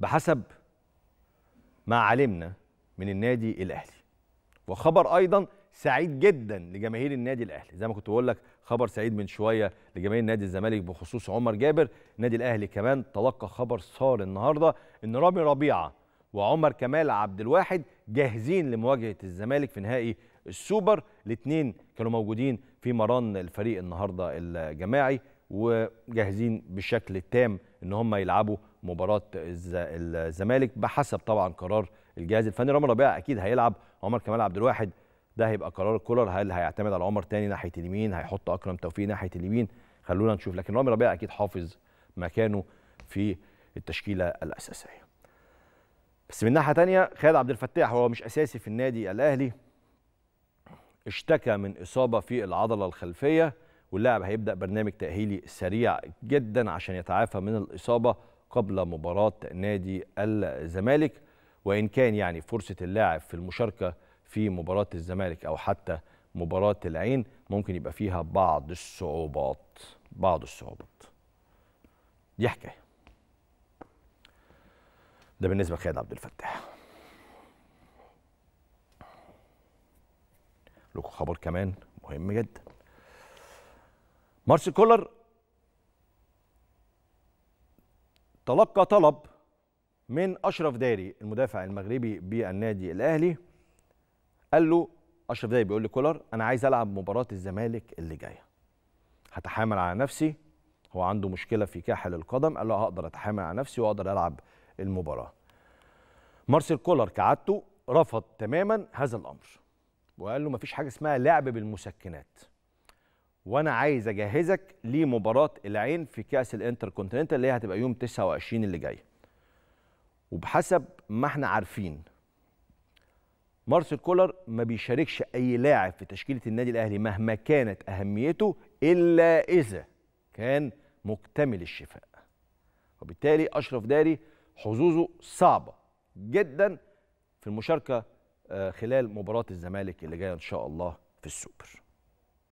بحسب ما علمنا من النادي الاهلي وخبر ايضا سعيد جدا لجماهير النادي الاهلي زي ما كنت بقول لك خبر سعيد من شويه لجماهير نادي الزمالك بخصوص عمر جابر النادي الاهلي كمان تلقى خبر صار النهارده ان رامي ربيعه وعمر كمال عبد الواحد جاهزين لمواجهه الزمالك في نهائي السوبر الاثنين كانوا موجودين في مران الفريق النهارده الجماعي وجاهزين بالشكل التام ان هم يلعبوا مباراه الزمالك بحسب طبعا قرار الجهاز الفني رامي ربيعه اكيد هيلعب عمر كمال عبد الواحد ده هيبقى قرار كولر هل هيعتمد على عمر تاني ناحيه اليمين هيحط اكرم توفيق ناحيه اليمين خلونا نشوف لكن رامي ربيعه اكيد حافظ مكانه في التشكيله الاساسيه بس من ناحيه ثانيه خالد عبد الفتاح هو مش اساسي في النادي الاهلي اشتكى من اصابه في العضله الخلفيه واللاعب هيبدا برنامج تاهيلي سريع جدا عشان يتعافى من الاصابه قبل مباراه نادي الزمالك وان كان يعني فرصه اللاعب في المشاركه في مباراه الزمالك او حتى مباراه العين ممكن يبقى فيها بعض الصعوبات بعض الصعوبات دي حكايه ده بالنسبه لخالد عبد الفتاح لكم خبر كمان مهم جدا مارسي كولر تلقى طلب من اشرف داري المدافع المغربي بالنادي الاهلي قال له اشرف داري بيقول لكولر انا عايز العب مباراه الزمالك اللي جايه هتحامل على نفسي هو عنده مشكله في كاحل القدم قال له هقدر اتحامل على نفسي واقدر العب المباراه مارسيل كولر كعادته رفض تماما هذا الامر وقال له مفيش حاجه اسمها لعب بالمسكنات وانا عايز اجهزك لمباراه العين في كاس الانتركونتيننتال اللي هي هتبقى يوم 29 اللي جاي وبحسب ما احنا عارفين مارسيل كولر ما بيشاركش اي لاعب في تشكيله النادي الاهلي مهما كانت اهميته الا اذا كان مكتمل الشفاء وبالتالي اشرف داري حظوظه صعبه جدا في المشاركه آه، خلال مباراه الزمالك اللي جايه ان شاء الله في السوبر